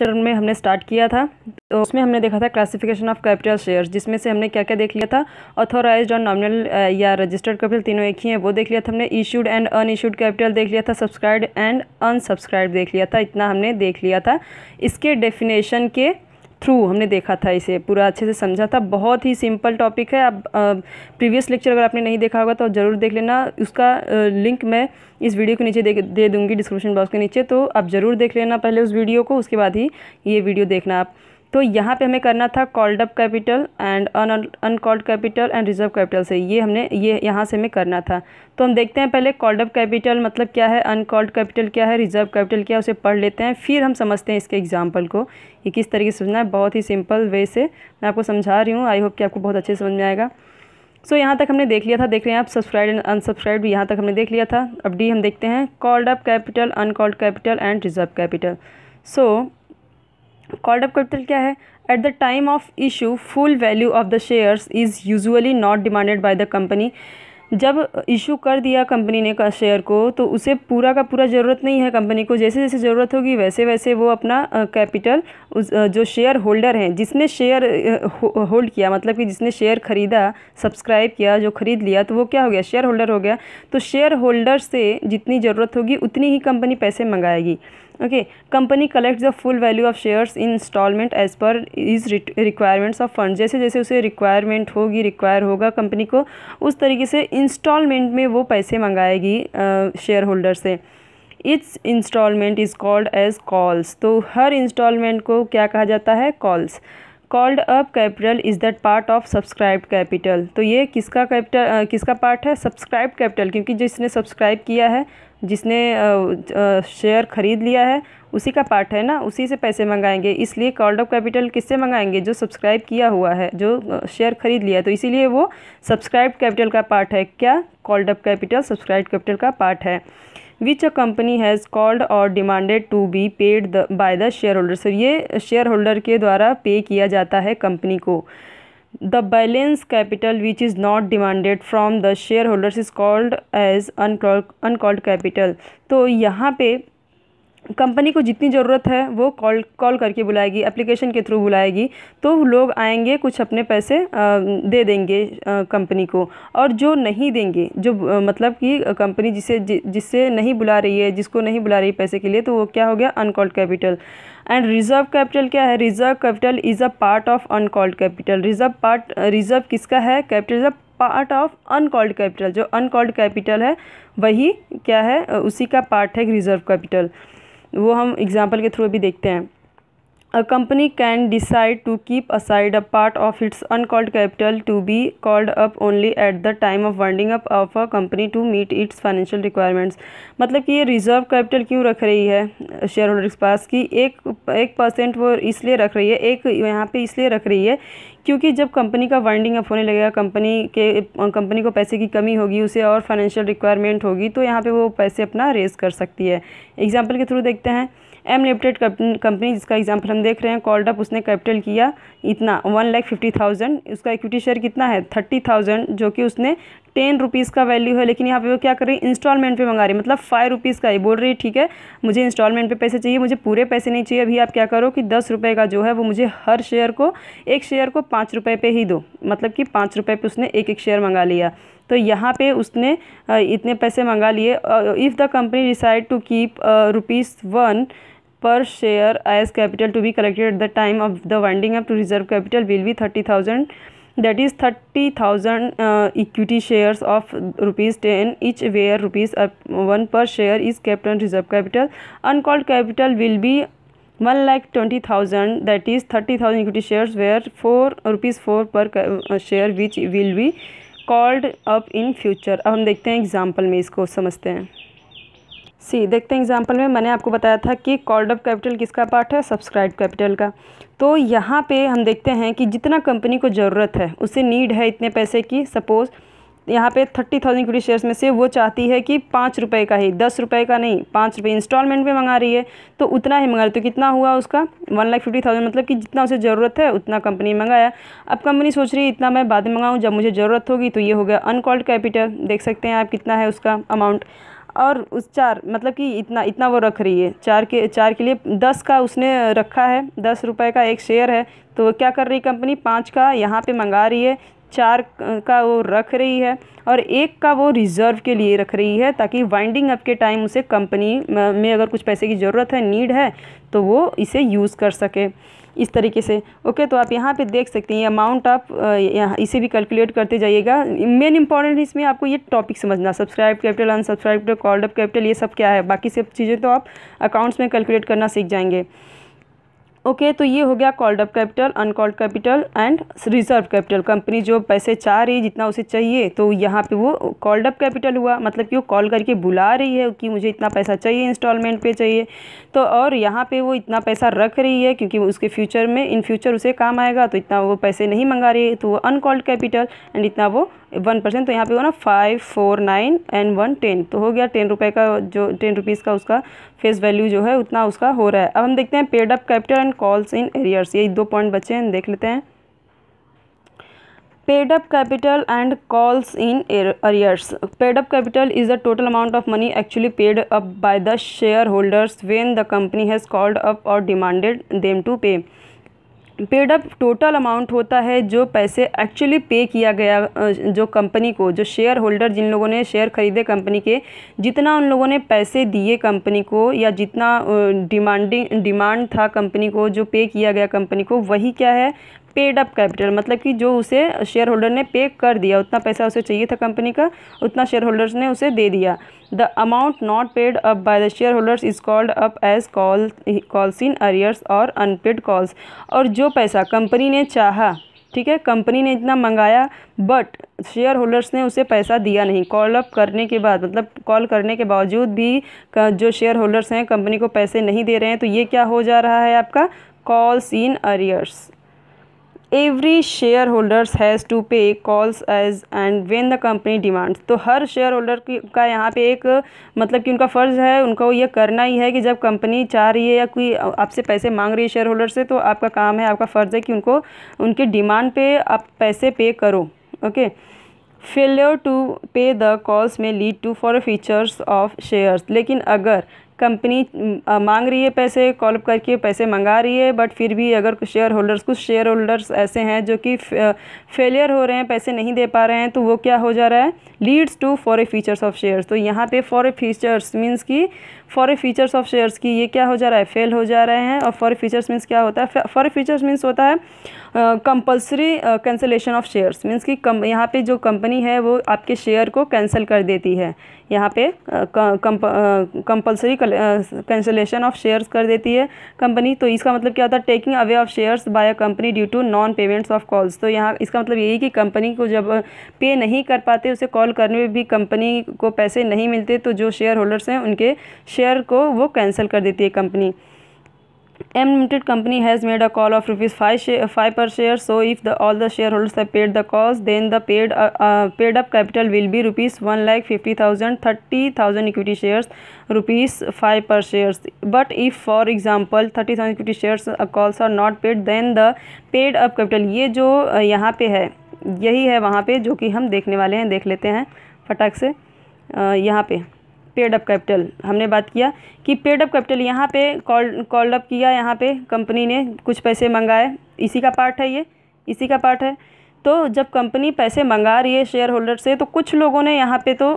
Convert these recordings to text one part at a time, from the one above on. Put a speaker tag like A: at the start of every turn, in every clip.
A: चरण में हमने स्टार्ट किया था तो उसमें हमने देखा था क्लासिफिकेशन ऑफ कैपिटल शेयर्स जिसमें से हमने क्या क्या देख लिया था ऑथोराइज और नॉमिनल या रजिस्टर्ड कैपिटल तीनों एक ही हैं वो देख लिया था हमने issued and unissued capital देख लिया था सब्सक्राइब एंड अनसब्सक्राइब देख लिया था इतना हमने देख लिया था इसके डेफिनेशन के थ्रू हमने देखा था इसे पूरा अच्छे से समझा था बहुत ही सिंपल टॉपिक है अब प्रीवियस लेक्चर अगर आपने नहीं देखा होगा तो ज़रूर देख लेना उसका लिंक मैं इस वीडियो के नीचे दे, दे दूँगी डिस्क्रिप्शन बॉक्स के नीचे तो आप ज़रूर देख लेना पहले उस वीडियो को उसके बाद ही ये वीडियो देखना आप तो यहाँ पे हमें करना था called up capital and uncalled capital and reserve capital से ये हमने ये यहाँ से हमें करना था तो हम देखते हैं पहले कॉल्ड अप कैपिटल मतलब क्या है अनकॉल्ड कैपिटल क्या है रिजर्व कैपिटल क्या है उसे पढ़ लेते हैं फिर हम समझते हैं इसके एग्जाम्पल को ये किस तरीके से समझना है बहुत ही सिंपल वे से मैं आपको समझा रही हूँ आई होप कि आपको बहुत अच्छे से समझ में आएगा सो so, यहाँ तक हमने देख लिया था देख रहे हैं आप सब्सक्राइब एंड अनसब्सक्राइब भी यहाँ तक हमने देख लिया था अब डी हम देखते हैं called up capital uncalled capital and reserve capital so called up capital क्या है at the time of issue full value of the shares is usually not demanded by the company जब इशू कर दिया company ने share को तो उसे पूरा का पूरा ज़रूरत नहीं है कंपनी को जैसे जैसे ज़रूरत होगी वैसे वैसे वो अपना कैपिटल उस जो शेयर होल्डर हैं जिसने शेयर हो, होल्ड किया मतलब कि जिसने शेयर ख़रीदा सब्सक्राइब किया जो ख़रीद लिया तो वो क्या हो गया शेयर होल्डर हो गया तो शेयर होल्डर से जितनी ज़रूरत होगी उतनी ही कंपनी पैसे मंगाएगी okay company collect the full value of shares in instalment as per is requirements of fund जैसे जैसे उसे रिक्वायरमेंट होगी रिक्वायर होगा कंपनी को उस तरीके से इंस्टॉलमेंट में वो पैसे मंगाएगी शेयर होल्डर से its instalment is called as calls तो हर इंस्टॉलमेंट को क्या कहा जाता है calls called up capital is that part of subscribe capital तो ये किसका कैपिटल किसका पार्ट है सब्सक्राइब कैपिटल क्योंकि जिसने सब्सक्राइब किया है जिसने शेयर ख़रीद लिया है उसी का पार्ट है ना उसी से पैसे मंगाएंगे इसलिए कॉल्ड अप कैपिटल किससे मंगाएंगे जो सब्सक्राइब किया हुआ है जो शेयर ख़रीद लिया है तो इसीलिए वो सब्सक्राइब कैपिटल का पार्ट है क्या called up capital subscribe capital का पार्ट है which a company has called और demanded to be paid the by the share holder so ये शेयर होल्डर के द्वारा पे किया जाता है कंपनी को the balance capital which is not demanded from the share holders is called as uncalled capital तो यहाँ पे कंपनी को जितनी ज़रूरत है वो कॉल कॉल करके बुलाएगी एप्लीकेशन के थ्रू बुलाएगी तो लोग आएंगे कुछ अपने पैसे दे देंगे कंपनी को और जो नहीं देंगे जो मतलब कि कंपनी जिसे जिससे नहीं बुला रही है जिसको नहीं बुला रही पैसे के लिए तो वो क्या हो गया uncalled capital and reserve capital क्या है reserve capital is a part of uncalled capital reserve part reserve किसका है capital is a part of uncalled capital जो अनकॉल्ड कैपिटल है वही क्या है उसी का पार्ट है रिज़र्व कैपिटल वो हम एग्ज़ाम्पल के थ्रू भी देखते हैं A company can decide to keep aside a part of its uncalled capital to be called up only at the time of winding up of a company to meet its financial requirements मतलब कि ये reserve capital क्यों रख रही है shareholders holder के पास कि एक एक परसेंट वो इसलिए रख रही है एक यहाँ पे इसलिए रख रही है क्योंकि जब कंपनी का वाइंडिंग अप होने लगेगा कंपनी के कंपनी को पैसे की कमी होगी उसे और फाइनेंशियल रिक्वायरमेंट होगी तो यहाँ पे वो पैसे अपना रेज कर सकती है एग्जांपल के थ्रू देखते हैं एम लिमिटेड कंपनी जिसका एग्जाम्पल हम देख रहे हैं कॉल्डअप उसने कैपिटल किया इतना वन लाख फिफ्टी थाउजेंड उसका इक्विटी शेयर कितना है थर्टी थाउजेंड जो कि उसने टेन रुपीज़ का वैल्यू है लेकिन यहाँ पे वो क्या कर रही है इंस्टॉलमेंट पे मंगा रही है मतलब फाइव रुपीज़ का ही बोल रही है ठीक है मुझे इंस्टॉलमेंट पे पैसे चाहिए मुझे पूरे पैसे नहीं चाहिए अभी आप क्या करो कि दस रुपये का जो है वो मुझे हर शेयर को एक शेयर को पाँच रुपये पे ही दो मतलब कि पाँच रुपये पे उसने एक एक शेयर मंगा लिया तो यहाँ पे उसने इतने पैसे मंगा लिए if the company decide to keep rupees one per share as capital to be collected at the time of the winding up to reserve capital will be thirty thousand that is thirty thousand equity shares of rupees ten each where rupees one per share is capital reserve capital uncalled capital will be one lakh twenty thousand that is thirty thousand equity share where four rupees four पर share which will be called up in future अब हम देखते हैं example में इसको समझते हैं सी देखते हैं एग्जाम्पल में मैंने आपको बताया था कि कॉल्ड अप कैपिटल किसका पार्ट है सब्सक्राइब कैपिटल का तो यहाँ पे हम देखते हैं कि जितना कंपनी को ज़रूरत है उसे नीड है इतने पैसे की सपोज़ यहाँ पे थर्टी थाउजेंड इक्विटी शेयर्स में से वो चाहती है कि पाँच रुपये का ही दस रुपये का नहीं पाँच रुपये इंस्टॉलमेंट में मंगा रही है तो उतना ही मंगा रही तो कितना हुआ उसका वन लाख फिफ्टी थाउजेंड मतलब कि जितना उसे ज़रूरत है उतना कंपनी मंगाया अब कंपनी सोच रही है इतना मैं बाद में मंगाऊँ जब मुझे ज़रूरत होगी तो ये हो गया अनकॉल्ड कैपिटल देख सकते हैं आप कितना है उसका अमाउंट और उस चार मतलब कि इतना इतना वो रख रही है चार के चार के लिए दस का उसने रखा है दस रुपये का एक शेयर है तो क्या कर रही कंपनी पाँच का यहाँ पे मंगा रही है चार का वो रख रही है और एक का वो रिज़र्व के लिए रख रही है ताकि वाइंडिंग अप के टाइम उसे कंपनी में अगर कुछ पैसे की ज़रूरत है नीड है तो वो इसे यूज़ कर सके इस तरीके से ओके तो आप यहाँ पे देख सकते हैं अमाउंट आप यहाँ इसे भी कैलकुलेट करते जाइएगा मेन इंपॉर्टेंट इसमें आपको ये टॉपिक समझना subscribe capital unsubscribe called up capital ये सब क्या है बाकी सब चीज़ें तो आप अकाउंट्स में कैलकुलेट करना सीख जाएंगे ओके तो ये हो गया called up capital uncalled capital and reserve capital company जो पैसे चाह रही जितना उसे चाहिए तो यहाँ पे वो कॉल्ड अप कैपिटल हुआ मतलब कि वो कॉल करके बुला रही है कि मुझे इतना पैसा चाहिए इंस्टॉलमेंट पे चाहिए तो और यहाँ पे वो इतना पैसा रख रही है क्योंकि उसके फ्यूचर में इन फ्यूचर उसे काम आएगा तो इतना वो पैसे नहीं मंगा रही है तो वो अनकॉल्ड कैपिटल एंड इतना वो वन परसेंट तो यहाँ पे हो ना five four nine and one ten तो हो गया टेन रुपये का जो टेन रुपीज़ का उसका फेस वैल्यू जो है उतना उसका हो रहा है अब हम देखते हैं paid up capital and calls in arrears यही दो पॉइंट बचे हैं देख लेते हैं paid up capital and calls in arrears paid up capital is the total amount of money actually paid up by the share holders when the company has called up और demanded them to pay paid up total amount होता है जो पैसे actually पे किया गया जो company को जो शेयर होल्डर जिन लोगों ने शेयर खरीदे कंपनी के जितना उन लोगों ने पैसे दिए कंपनी को या जितना डिमांडिंग डिमांड था कंपनी को जो पे किया गया कंपनी को वही क्या है पेड अप कैपिटल मतलब कि जो उसे शेयर होल्डर ने पे कर दिया उतना पैसा उसे चाहिए था कंपनी का उतना शेयर होल्डर्स ने उसे दे दिया the amount not paid up by the share holders is called up as call calls in arrears और अनपेड कॉल्स और जो पैसा कंपनी ने चाहा ठीक है कंपनी ने इतना मंगाया बट शेयर होल्डर्स ने उसे पैसा दिया नहीं कॉल अप करने के बाद मतलब कॉल करने के बावजूद भी जो शेयर होल्डर्स हैं कंपनी को पैसे नहीं दे रहे हैं तो ये क्या हो जा रहा है आपका calls in arrears every share holders has to pay calls as and when the company demands तो हर शेयर होल्डर का यहाँ पे एक मतलब कि उनका फ़र्ज़ है उनको ये करना ही है कि जब कंपनी चाह रही है या कोई आपसे पैसे मांग रही है शेयर होल्डर से तो आपका काम है आपका फ़र्ज़ है कि उनको उनके डिमांड पे आप पैसे पे करो okay failure to pay the calls में lead to forfeiture of shares लेकिन अगर कंपनी मांग रही है पैसे कॉल अप करके पैसे मंगा रही है बट फिर भी अगर कुछ शेयर होल्डर्स कुछ शेयर होल्डर्स ऐसे हैं जो कि फेलियर हो रहे हैं पैसे नहीं दे पा रहे हैं तो वो क्या हो जा रहा है leads to forfeiture of shares तो यहाँ पे फॉर ए फीचर्स मीन्स की forfeiture of shares की ये क्या हो जा रहा है फेल हो जा रहे हैं और फॉर ए फीचर्स मीन्स क्या होता है फॉर ए फीचर्स मीन्स होता है compulsory cancellation of shares means कि यहाँ पे जो कंपनी है वो आपके शेयर को कैंसिल कर देती है यहाँ पे compulsory uh, cancellation of shares कर देती है कंपनी तो इसका मतलब क्या होता है taking away of shares by a company due to non payments of calls तो यहाँ इसका मतलब यही कि कंपनी को जब पे नहीं कर पाते उसे कॉल करने में भी कंपनी को पैसे नहीं मिलते तो जो शेयर होल्डर्स हैं उनके शेयर को वो कैंसिल कर देती है company M limited company has made a call of rupees five share five per share so if the all the share holders है paid the calls then the paid paid up capital will be rupees one lakh fifty thousand thirty thousand equity shares rupees five per shares but if for example thirty thousand equity shares calls are not paid then the paid up capital ये जो uh, यहाँ पे है यही है वहाँ पे जो कि हम देखने वाले हैं देख लेते हैं फटाक से uh, यहाँ पे पेड अप कैपिटल हमने बात किया कि पेड अप कैपिटल यहाँ पे कॉल कॉल अप किया यहाँ पे कंपनी ने कुछ पैसे मंगाए इसी का पार्ट है ये इसी का पार्ट है तो जब कंपनी पैसे मंगा रही है शेयर होल्डर से तो कुछ लोगों ने यहाँ पे तो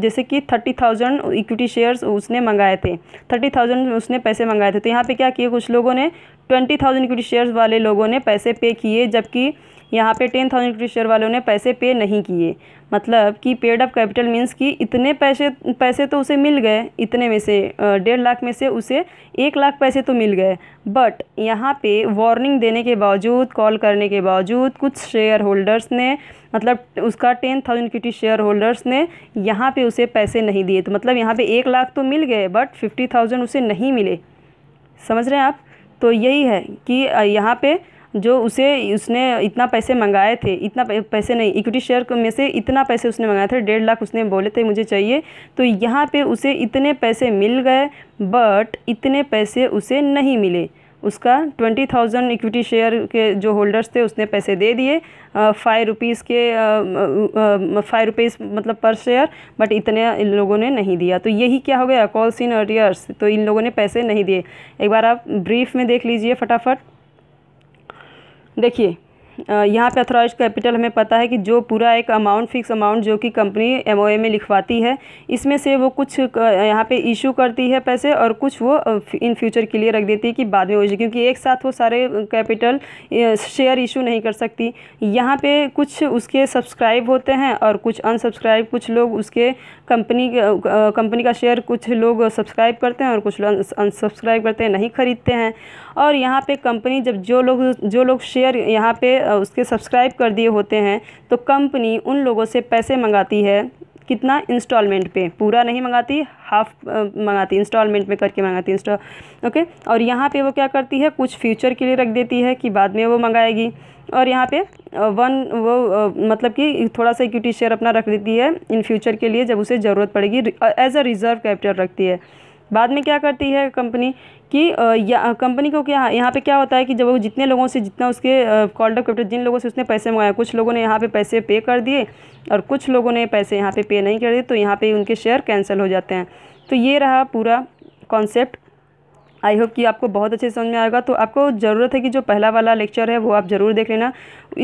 A: जैसे कि थर्टी थाउजेंड इक्विटी शेयर्स उसने मंगाए थे थर्टी थाउजेंड उसने पैसे मंगाए थे तो यहाँ पे क्या किए कुछ लोगों ने ट्वेंटी थाउजेंड इक्विटी शेयर्स वाले लोगों ने पैसे पे किए जबकि यहाँ पे टेन थाउजेंड इक्विटी शेयर वालों ने पैसे पे नहीं किए मतलब कि पेड अप कैपिटल मीन्स कि इतने पैसे पैसे तो उसे मिल गए इतने में से डेढ़ लाख में से उसे एक लाख पैसे तो मिल गए बट यहाँ पे वार्निंग देने के बावजूद कॉल करने के बावजूद कुछ शेयर होल्डर्स ने मतलब उसका ten thousand equity share holders ने यहाँ पे उसे पैसे नहीं दिए तो मतलब यहाँ पे एक लाख तो मिल गए बट फिफ्टी थाउजेंड उसे नहीं मिले समझ रहे हैं आप तो यही है कि यहाँ पर जो उसे उसने इतना पैसे मंगाए थे इतना पैसे नहीं इक्विटी शेयर में से इतना पैसे उसने मंगाए थे डेढ़ लाख उसने बोले थे मुझे चाहिए तो यहाँ पे उसे इतने पैसे मिल गए बट इतने पैसे उसे नहीं मिले उसका ट्वेंटी थाउजेंड इक्विटी शेयर के जो होल्डर्स थे उसने पैसे दे दिए फाइव रुपीज़ के फाइव रुपीज़ मतलब पर शेयर बट इतने इन लोगों ने नहीं दिया तो यही क्या हो गया कॉल्स इन अर्टियर्स तो इन लोगों ने पैसे नहीं दिए एक बार आप ब्रीफ में देख लीजिए फटाफट देखिए यहाँ पे अथोराइज कैपिटल हमें पता है कि जो पूरा एक अमाउंट फिक्स अमाउंट जो कि कंपनी एम में लिखवाती है इसमें से वो कुछ यहाँ पे इशू करती है पैसे और कुछ वो इन फ्यूचर के लिए रख देती है कि बाद में हो जाए क्योंकि एक साथ वो सारे कैपिटल शेयर इशू नहीं कर सकती यहाँ पर कुछ उसके सब्सक्राइब होते हैं और कुछ अनसब्सक्राइब कुछ लोग उसके कंपनी कंपनी का शेयर कुछ लोग सब्सक्राइब करते हैं और कुछ लोग अनसब्सक्राइब करते हैं नहीं ख़रीदते हैं और यहाँ पे कंपनी जब जो लोग जो लोग शेयर यहाँ पे उसके सब्सक्राइब कर दिए होते हैं तो कंपनी उन लोगों से पैसे मंगाती है कितना इंस्टॉलमेंट पे पूरा नहीं मंगाती हाफ मंगाती इंस्टॉलमेंट में करके मंगाती इंस्टॉल ओके और यहाँ पे वो क्या करती है कुछ फ्यूचर के लिए रख देती है कि बाद में वो मंगाएगी और यहाँ पे वन वो मतलब कि थोड़ा सा इक्विटी शेयर अपना रख देती है इन फ्यूचर के लिए जब उसे ज़रूरत पड़ेगी एज अ रिज़र्व कैपिटल रखती है बाद में क्या करती है कंपनी कि कंपनी को क्या यहाँ पे क्या होता है कि जब वो जितने लोगों से जितना उसके कॉल्ड कैपिटल जिन लोगों से उसने पैसे मंगाए कुछ लोगों ने यहाँ पे पैसे पे कर दिए और कुछ लोगों ने पैसे यहाँ पे पे नहीं कर दिए तो यहाँ पे उनके शेयर कैंसिल हो जाते हैं तो ये रहा पूरा कॉन्सेप्ट आई होप कि आपको बहुत अच्छे समझ में आएगा तो आपको ज़रूरत है कि जो पहला वाला लेक्चर है वो आप ज़रूर देख लेना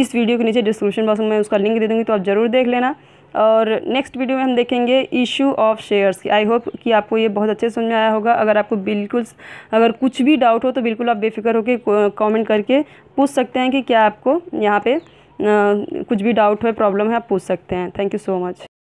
A: इस वीडियो के नीचे डिस्क्रिप्शन बॉक्स में मैं उसका लिंक दे दूँगी तो आप ज़रूर देख लेना और नेक्स्ट वीडियो में हम देखेंगे इशू ऑफ शेयर्स की आई होप कि आपको ये बहुत अच्छे समझ में आया होगा अगर आपको बिल्कुल अगर कुछ भी डाउट हो तो बिल्कुल आप बेफिक्र होकर कॉमेंट करके पूछ सकते हैं कि क्या आपको यहाँ पर कुछ भी डाउट हो प्रॉब्लम है आप पूछ सकते हैं थैंक यू सो मच